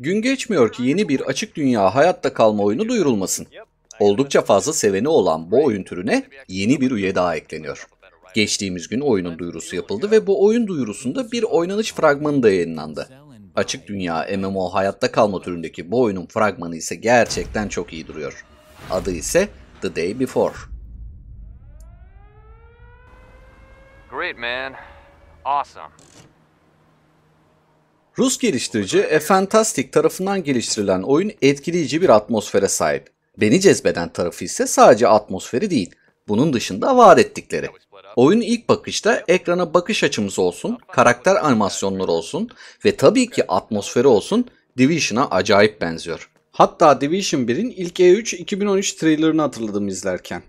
Gün geçmiyor ki yeni bir açık dünya hayatta kalma oyunu duyurulmasın. Oldukça fazla seveni olan bu oyun türüne yeni bir üye daha ekleniyor. Geçtiğimiz gün oyunun duyurusu yapıldı ve bu oyun duyurusunda bir oynanış fragmanı da yayınlandı. Açık dünya MMO hayatta kalma türündeki bu oyunun fragmanı ise gerçekten çok iyi duruyor. Adı ise The Day Before. Great man. Awesome. Rus geliştirici e Fantastic tarafından geliştirilen oyun etkileyici bir atmosfere sahip. Beni cezbeden tarafı ise sadece atmosferi değil, bunun dışında var ettikleri. Oyun ilk bakışta ekrana bakış açımız olsun, karakter animasyonları olsun ve tabii ki atmosferi olsun Division'a acayip benziyor. Hatta Division 1'in ilk E3 2013 trailerını hatırladım izlerken.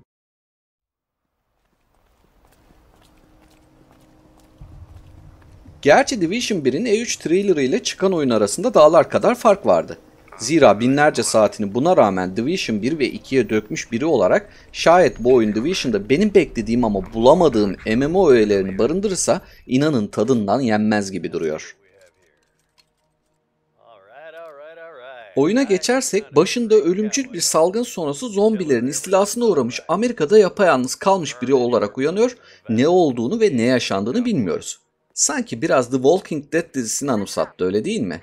Gerçi Division 1'in E3 trailerı ile çıkan oyun arasında dağlar kadar fark vardı. Zira binlerce saatini buna rağmen Division 1 ve 2'ye dökmüş biri olarak şayet bu oyun Division'da benim beklediğim ama bulamadığım MMO öğelerini barındırırsa inanın tadından yenmez gibi duruyor. Oyuna geçersek başında ölümcül bir salgın sonrası zombilerin istilasına uğramış Amerika'da yapayalnız kalmış biri olarak uyanıyor, ne olduğunu ve ne yaşandığını bilmiyoruz. Sanki biraz The Walking Dead dizisini anımsattı öyle değil mi?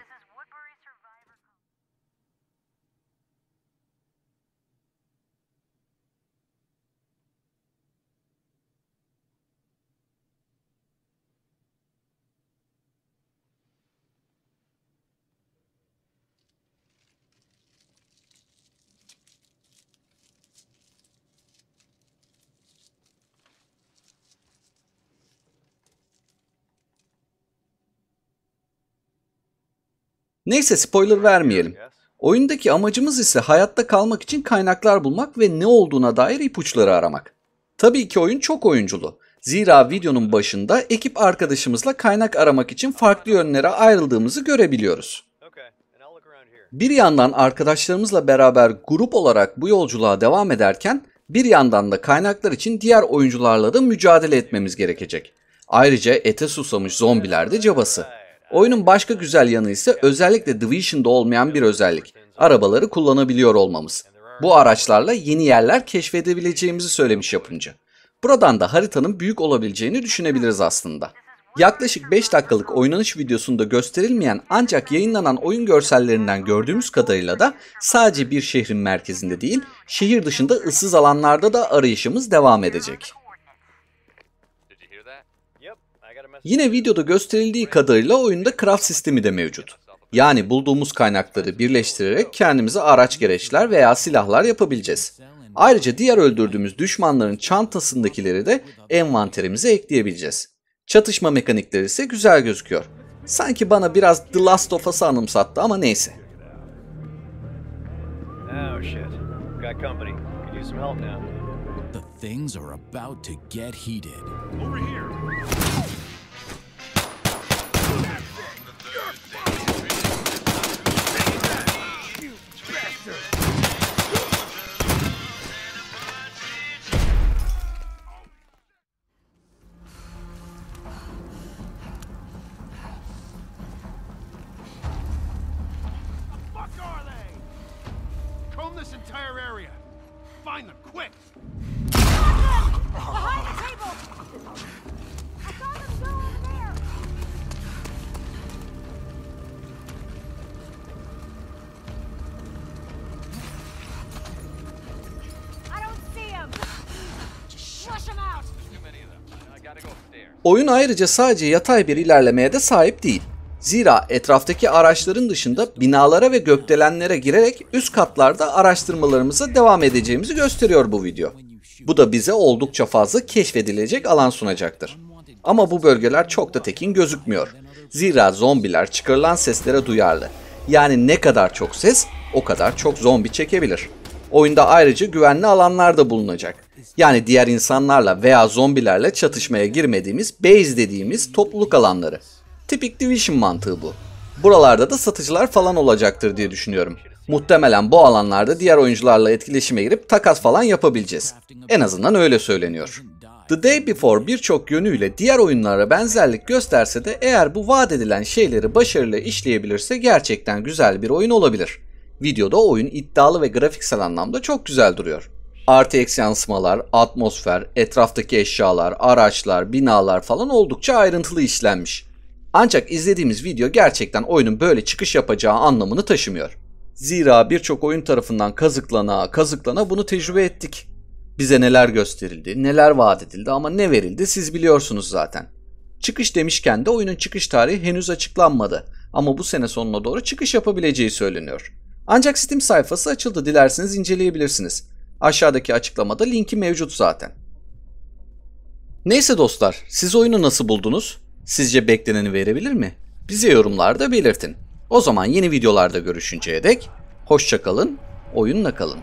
Neyse spoiler vermeyelim. Oyundaki amacımız ise hayatta kalmak için kaynaklar bulmak ve ne olduğuna dair ipuçları aramak. Tabii ki oyun çok oyunculu. Zira videonun başında ekip arkadaşımızla kaynak aramak için farklı yönlere ayrıldığımızı görebiliyoruz. Bir yandan arkadaşlarımızla beraber grup olarak bu yolculuğa devam ederken bir yandan da kaynaklar için diğer oyuncularla da mücadele etmemiz gerekecek. Ayrıca ete susamış zombiler de cabası. Oyunun başka güzel yanı ise özellikle Division'da olmayan bir özellik. Arabaları kullanabiliyor olmamız. Bu araçlarla yeni yerler keşfedebileceğimizi söylemiş yapımcı. Buradan da haritanın büyük olabileceğini düşünebiliriz aslında. Yaklaşık 5 dakikalık oynanış videosunda gösterilmeyen ancak yayınlanan oyun görsellerinden gördüğümüz kadarıyla da sadece bir şehrin merkezinde değil, şehir dışında ıssız alanlarda da arayışımız devam edecek. Yine videoda gösterildiği kadarıyla oyunda craft sistemi de mevcut. Yani bulduğumuz kaynakları birleştirerek kendimize araç gereçler veya silahlar yapabileceğiz. Ayrıca diğer öldürdüğümüz düşmanların çantasındakileri de envanterimize ekleyebileceğiz. Çatışma mekanikleri ise güzel gözüküyor. Sanki bana biraz The Last of Us'ı anımsattı ama neyse. Oh shit. Got company. Could use some help now. The entire area. Find them, quick! Behind the table! Oyun ayrıca sadece yatay bir ilerlemeye de sahip değil. Zira etraftaki araçların dışında binalara ve gökdelenlere girerek üst katlarda araştırmalarımıza devam edeceğimizi gösteriyor bu video. Bu da bize oldukça fazla keşfedilecek alan sunacaktır. Ama bu bölgeler çok da tekin gözükmüyor. Zira zombiler çıkarılan seslere duyarlı. Yani ne kadar çok ses o kadar çok zombi çekebilir. Oyunda ayrıca güvenli alanlar da bulunacak. Yani diğer insanlarla veya zombilerle çatışmaya girmediğimiz base dediğimiz topluluk alanları. Tipik Division mantığı bu. Buralarda da satıcılar falan olacaktır diye düşünüyorum. Muhtemelen bu alanlarda diğer oyuncularla etkileşime girip takas falan yapabileceğiz. En azından öyle söyleniyor. The Day Before birçok yönüyle diğer oyunlara benzerlik gösterse de eğer bu vaat edilen şeyleri başarılı işleyebilirse gerçekten güzel bir oyun olabilir. Videoda oyun iddialı ve grafiksel anlamda çok güzel duruyor. RTX yansımalar, atmosfer, etraftaki eşyalar, araçlar, binalar falan oldukça ayrıntılı işlenmiş. Ancak izlediğimiz video gerçekten oyunun böyle çıkış yapacağı anlamını taşımıyor. Zira birçok oyun tarafından kazıklana kazıklana bunu tecrübe ettik. Bize neler gösterildi, neler vaat edildi ama ne verildi siz biliyorsunuz zaten. Çıkış demişken de oyunun çıkış tarihi henüz açıklanmadı ama bu sene sonuna doğru çıkış yapabileceği söyleniyor. Ancak Steam sayfası açıldı dilerseniz inceleyebilirsiniz. Aşağıdaki açıklamada linki mevcut zaten. Neyse dostlar, siz oyunu nasıl buldunuz? Sizce bekleneni verebilir mi? Bize yorumlarda belirtin. O zaman yeni videolarda görüşünceye dek hoşçakalın, oyunla kalın.